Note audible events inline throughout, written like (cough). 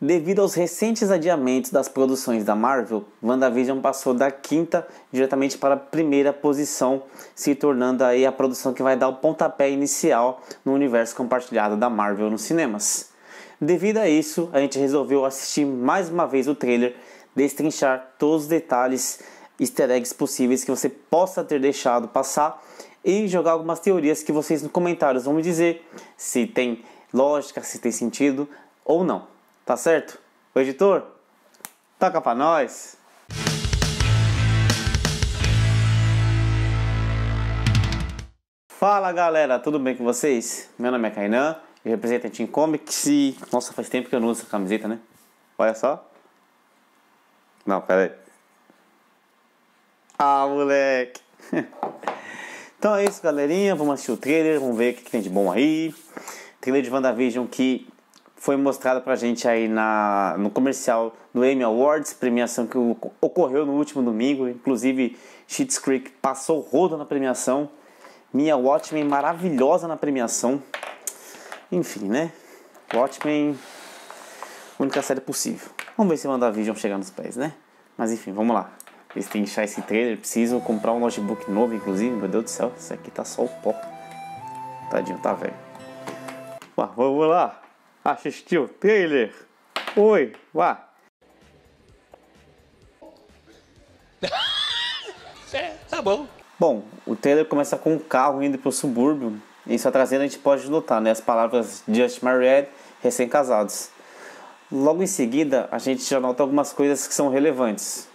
Devido aos recentes adiamentos das produções da Marvel, WandaVision passou da quinta diretamente para a primeira posição, se tornando aí a produção que vai dar o pontapé inicial no universo compartilhado da Marvel nos cinemas. Devido a isso, a gente resolveu assistir mais uma vez o trailer, destrinchar todos os detalhes, easter eggs possíveis que você possa ter deixado passar e jogar algumas teorias que vocês nos comentários vão me dizer se tem lógica, se tem sentido ou não. Tá certo? O editor, toca pra nós! Fala galera, tudo bem com vocês? Meu nome é Kainan, eu represento a Team Comics e... Nossa, faz tempo que eu não uso essa camiseta, né? Olha só. Não, pera aí. Ah, moleque. (laughs) então é isso, galerinha. Vamos assistir o trailer, vamos ver o que tem de bom aí. Trailer de WandaVision que foi mostrada pra gente aí na, no comercial do Emmy Awards, premiação que ocorreu no último domingo. Inclusive, Schitt's Creek passou roda na premiação. Minha Watchmen maravilhosa na premiação. Enfim, né? Watchmen, única série possível. Vamos ver se Vision chegar nos pés, né? Mas enfim, vamos lá. que Destrinchar esse trailer, preciso comprar um notebook novo, inclusive. Meu Deus do céu, isso aqui tá só o pó. Tadinho, tá velho. Vamos lá assistir o trailer? Oi, vá! (laughs) é, tá bom. Bom, o trailer começa com um carro indo pro subúrbio e sua é traseira a gente pode notar né, as palavras Just Married, recém-casados. Logo em seguida, a gente já nota algumas coisas que são relevantes.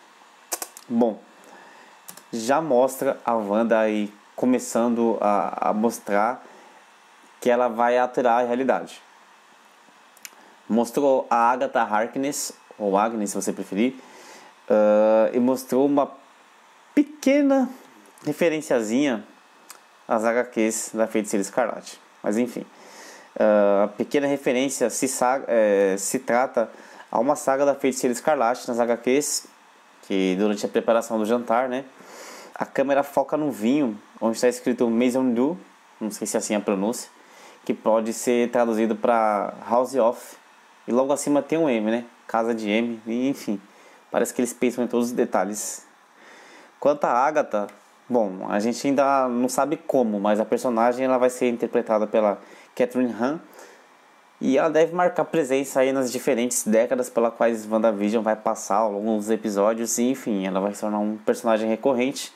Bom, já mostra a Wanda aí começando a, a mostrar que ela vai alterar a realidade mostrou a Agatha Harkness, ou Agnes se você preferir, uh, e mostrou uma pequena referenciazinha às HQs da Feiticeira Escarlate. Mas enfim, uh, a pequena referência se, saga, é, se trata a uma saga da Feiticeira Escarlate nas HQs, que durante a preparação do jantar, né, a câmera foca no vinho, onde está escrito Maison Du, não sei se é assim a pronúncia, que pode ser traduzido para House of, e logo acima tem um M, né? Casa de M, enfim. Parece que eles pensam em todos os detalhes. Quanto a Agatha, bom, a gente ainda não sabe como, mas a personagem ela vai ser interpretada pela Catherine Han. E ela deve marcar presença aí nas diferentes décadas pela quais WandaVision vai passar ao longo dos episódios. E, enfim, ela vai se tornar um personagem recorrente.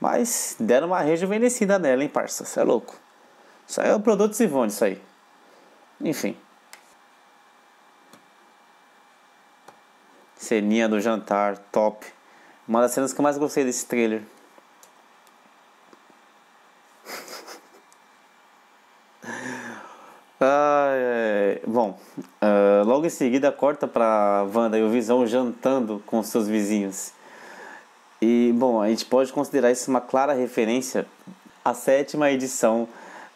Mas deram uma rejuvenescida nela, hein, parça? Você é louco. Isso aí é o produto Sivone, isso aí. Enfim. Ceninha do jantar, top. Uma das cenas que eu mais gostei desse trailer. (laughs) ah, é, bom, uh, logo em seguida corta pra Wanda e o Visão jantando com seus vizinhos. E, bom, a gente pode considerar isso uma clara referência à sétima edição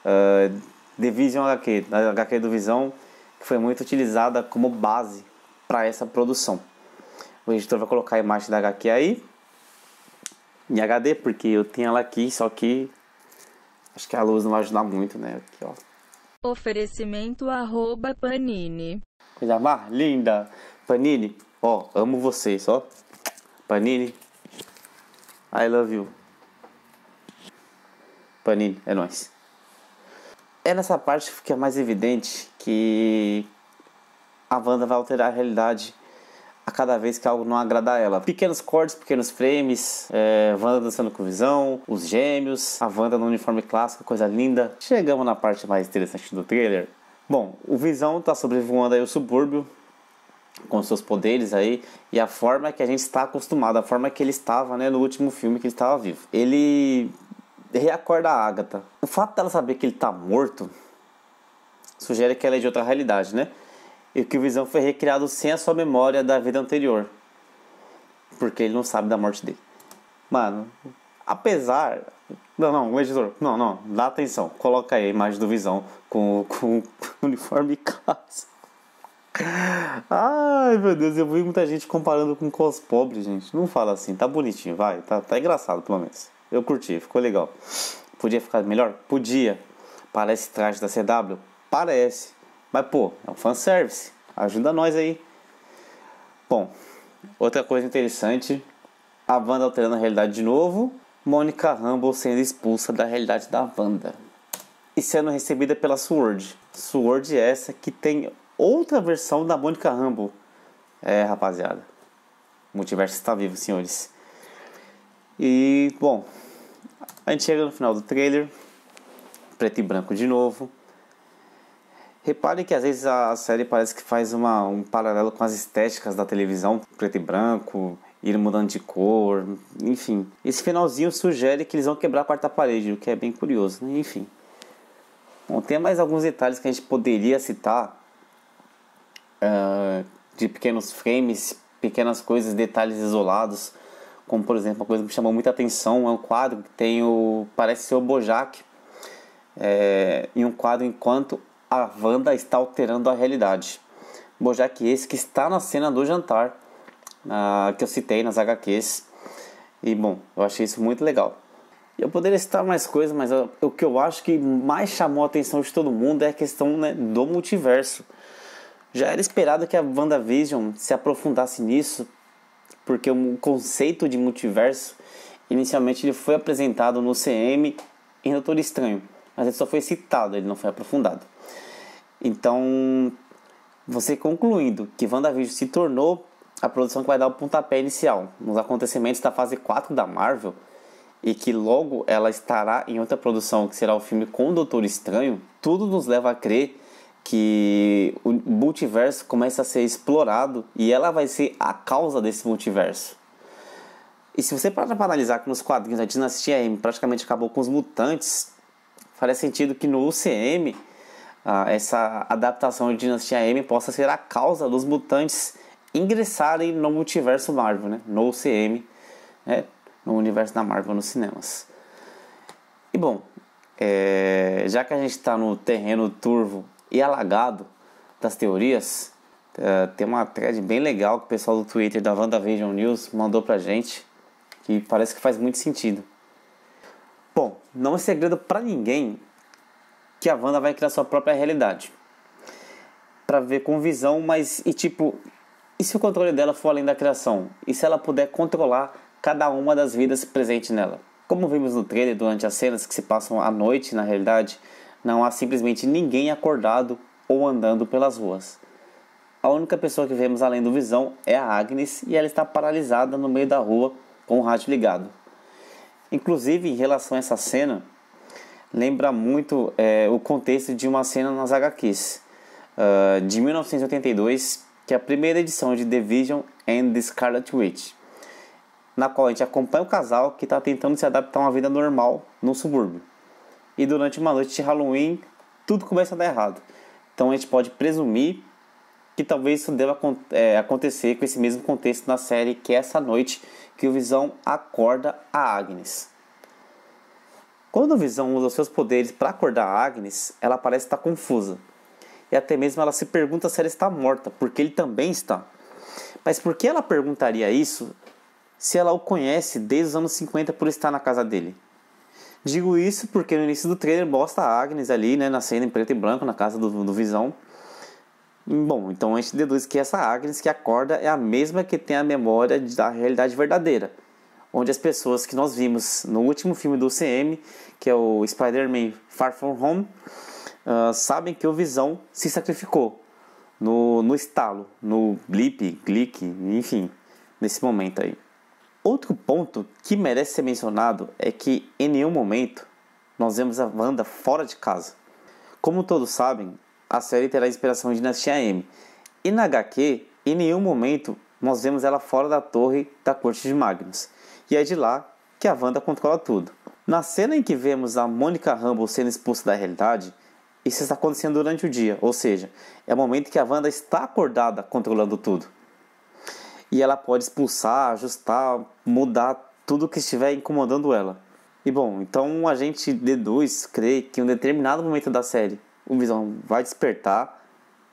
uh, Vision HQ, da HQ do Visão, que foi muito utilizada como base para essa produção. O tipo, editor vai colocar a imagem da HQ aí. Em HD, porque eu tenho ela aqui, só que acho que a luz não vai ajudar muito, né? Aqui, ó. Oferecimento arroba Panini. Coisa mais linda. Panini, ó, amo vocês, ó. Panini, I love you. Panini, é nóis. É nessa parte que fica mais evidente que a Wanda vai alterar a realidade a cada vez que algo não agrada a ela. Pequenos cortes, pequenos frames, é, Wanda dançando com visão, os gêmeos, a Wanda no uniforme clássico, coisa linda. Chegamos na parte mais interessante do trailer. Bom, o Visão está sobrevoando aí o subúrbio com seus poderes aí e a forma que a gente está acostumado, a forma que ele estava, né, no último filme que ele estava vivo. Ele reacorda a Agatha. O fato dela saber que ele está morto sugere que ela é de outra realidade, né? e que o Visão foi recriado sem a sua memória da vida anterior, porque ele não sabe da morte dele. Mano, apesar. Não, não, o editor, não, não, dá atenção, coloca aí a imagem do Visão com, com, com (laughs) uniforme e Ai meu Deus, eu vi muita gente comparando com cos pobre, gente. Não fala assim, tá bonitinho, vai, tá, tá engraçado pelo menos. Eu curti, ficou legal. Podia ficar melhor? Podia. Parece traje da CW? Parece. Mas, pô, é um fanservice. Ajuda nós aí. Bom, outra coisa interessante: a Wanda alterando a realidade de novo. Mônica Rambo sendo expulsa da realidade da Wanda. E sendo recebida pela Sword. Sword é essa que tem outra versão da Mônica Rambo. É, rapaziada. O multiverso está vivo, senhores. E, bom, a gente chega no final do trailer. Preto e branco de novo. Reparem que às vezes a série parece que faz uma, um paralelo com as estéticas da televisão, preto e branco, ir mudando de cor, enfim. Esse finalzinho sugere que eles vão quebrar a quarta parede, o que é bem curioso, né? enfim. Bom, tem mais alguns detalhes que a gente poderia citar, uh, de pequenos frames, pequenas coisas, detalhes isolados, como por exemplo, uma coisa que me chamou muita atenção é um quadro que tem o... parece ser o Bojack, é, em um quadro enquanto a Wanda está alterando a realidade. Bojack esse que está na cena do jantar uh, que eu citei nas HQs. E bom, eu achei isso muito legal. Eu poderia citar mais coisas, mas o que eu acho que mais chamou a atenção de todo mundo é a questão né, do multiverso. Já era esperado que a WandaVision se aprofundasse nisso, porque o conceito de multiverso inicialmente ele foi apresentado no CM em Doutor Estranho mas ele só foi citado, ele não foi aprofundado. Então, você concluindo que WandaVision se tornou a produção que vai dar o pontapé inicial nos acontecimentos da fase 4 da Marvel e que logo ela estará em outra produção que será o filme com o Doutor Estranho, tudo nos leva a crer que o multiverso começa a ser explorado e ela vai ser a causa desse multiverso. E se você parar para analisar que nos quadrinhos a Dinastia M praticamente acabou com os mutantes, faria sentido que no UCM ah, essa adaptação de Dinastia M possa ser a causa dos mutantes ingressarem no multiverso Marvel, né? no UCM, né? no universo da Marvel nos cinemas. E bom, é, já que a gente está no terreno turvo e alagado das teorias, é, tem uma thread bem legal que o pessoal do Twitter da WandaVision News mandou pra gente, que parece que faz muito sentido. Bom, não é segredo para ninguém que a Wanda vai criar sua própria realidade. Para ver com visão, mas e tipo, e se o controle dela for além da criação? E se ela puder controlar cada uma das vidas presentes nela? Como vimos no trailer, durante as cenas que se passam à noite, na realidade, não há simplesmente ninguém acordado ou andando pelas ruas. A única pessoa que vemos além do Visão é a Agnes e ela está paralisada no meio da rua com o rádio ligado. Inclusive, em relação a essa cena, lembra muito é, o contexto de uma cena nas HQs uh, ah, de 1982, que é a primeira edição de The Vision and the Scarlet Witch, na qual a gente acompanha o casal que está tentando se adaptar a uma vida normal no subúrbio. E durante uma noite de Halloween, tudo começa a dar errado. Então a gente pode presumir que talvez isso deva é, acontecer com esse mesmo contexto na série que é essa noite que o Visão acorda a Agnes. Quando o Visão usa seus poderes para acordar a Agnes, ela parece estar confusa. E até mesmo ela se pergunta se ela está morta, porque ele também está. Mas por que ela perguntaria isso se ela o conhece desde os anos 50 por estar na casa dele? Digo isso porque no início do trailer mostra a Agnes ali, né, na cena em preto e branco na casa do, do Visão Bom, então a gente deduz que é essa Agnes que acorda é a mesma que tem a memória da realidade verdadeira, onde as pessoas que nós vimos no último filme do CM, que é o Spider-Man Far From Home, uh, sabem que o Visão se sacrificou no, no estalo, no blip, clique, enfim, nesse momento aí. Outro ponto que merece ser mencionado é que em nenhum momento nós vemos a Wanda fora de casa. Como todos sabem, a série terá inspiração de Dinastia M. E na HQ, em nenhum momento nós vemos ela fora da torre da corte de Magnus. E é de lá que a Wanda controla tudo. Na cena em que vemos a Mônica Rambo sendo expulsa da realidade, isso está acontecendo durante o dia, ou seja, é o momento que a Wanda está acordada controlando tudo. E ela pode expulsar, ajustar, mudar tudo que estiver incomodando ela. E bom, então a gente deduz, crê que em um determinado momento da série o Visão vai despertar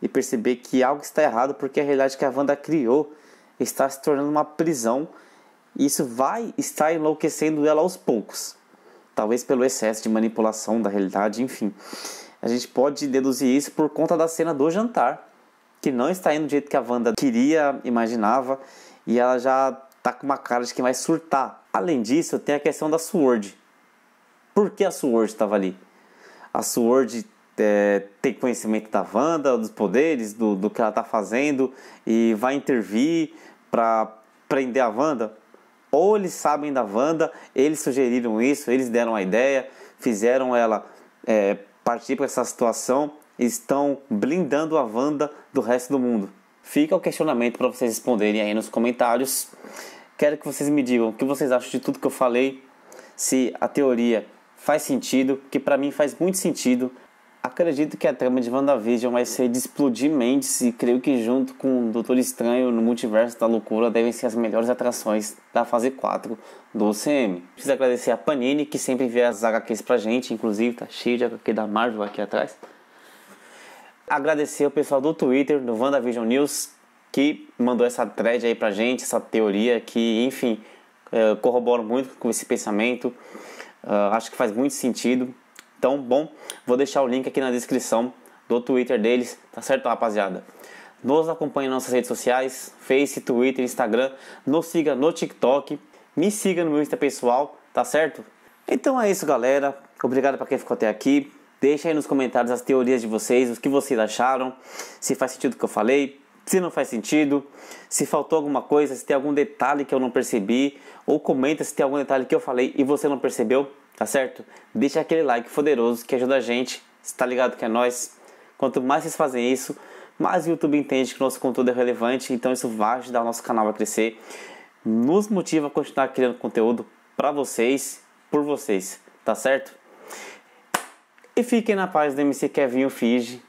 e perceber que algo está errado porque a realidade que a Wanda criou está se tornando uma prisão e isso vai estar enlouquecendo ela aos poucos. Talvez pelo excesso de manipulação da realidade, enfim. A gente pode deduzir isso por conta da cena do jantar, que não está indo do jeito que a Wanda queria, imaginava, e ela já tá com uma cara de quem vai surtar. Além disso, tem a questão da Sword. Por que a Sword estava ali? A Sword é, ter conhecimento da Wanda, dos poderes, do, do que ela está fazendo e vai intervir para prender a Wanda? Ou eles sabem da Wanda, eles sugeriram isso, eles deram a ideia, fizeram ela é, partir para essa situação, estão blindando a Wanda do resto do mundo? Fica o questionamento para vocês responderem aí nos comentários. Quero que vocês me digam o que vocês acham de tudo que eu falei, se a teoria faz sentido, que para mim faz muito sentido Acredito que a trama de WandaVision vai ser de explodir mentes e creio que junto com o Doutor Estranho no Multiverso da Loucura devem ser as melhores atrações da fase 4 do CM. Preciso agradecer a Panini que sempre envia as HQs pra gente, inclusive tá cheio de HQ da Marvel aqui atrás. Agradecer o pessoal do Twitter, do WandaVision News, que mandou essa thread aí pra gente, essa teoria que, enfim, eh, corrobora muito com esse pensamento. Ah, acho que faz muito sentido então, bom. Vou deixar o link aqui na descrição do Twitter deles, tá certo, rapaziada? Nos acompanhe nas nossas redes sociais, Face, Twitter, Instagram, nos siga no TikTok, me siga no meu Insta pessoal, tá certo? Então é isso, galera. Obrigado para quem ficou até aqui. Deixa aí nos comentários as teorias de vocês, os que vocês acharam, se faz sentido o que eu falei, se não faz sentido, se faltou alguma coisa, se tem algum detalhe que eu não percebi, ou comenta se tem algum detalhe que eu falei e você não percebeu tá certo? Deixa aquele like poderoso que ajuda a gente, está ligado que é nós. Quanto mais vocês fazem isso, mais o YouTube entende que o nosso conteúdo é relevante, então isso vai ajudar o nosso canal a crescer, nos motiva a continuar criando conteúdo para vocês, por vocês, tá certo? E fiquem na paz do MC Kevin Fige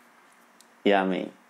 e amém.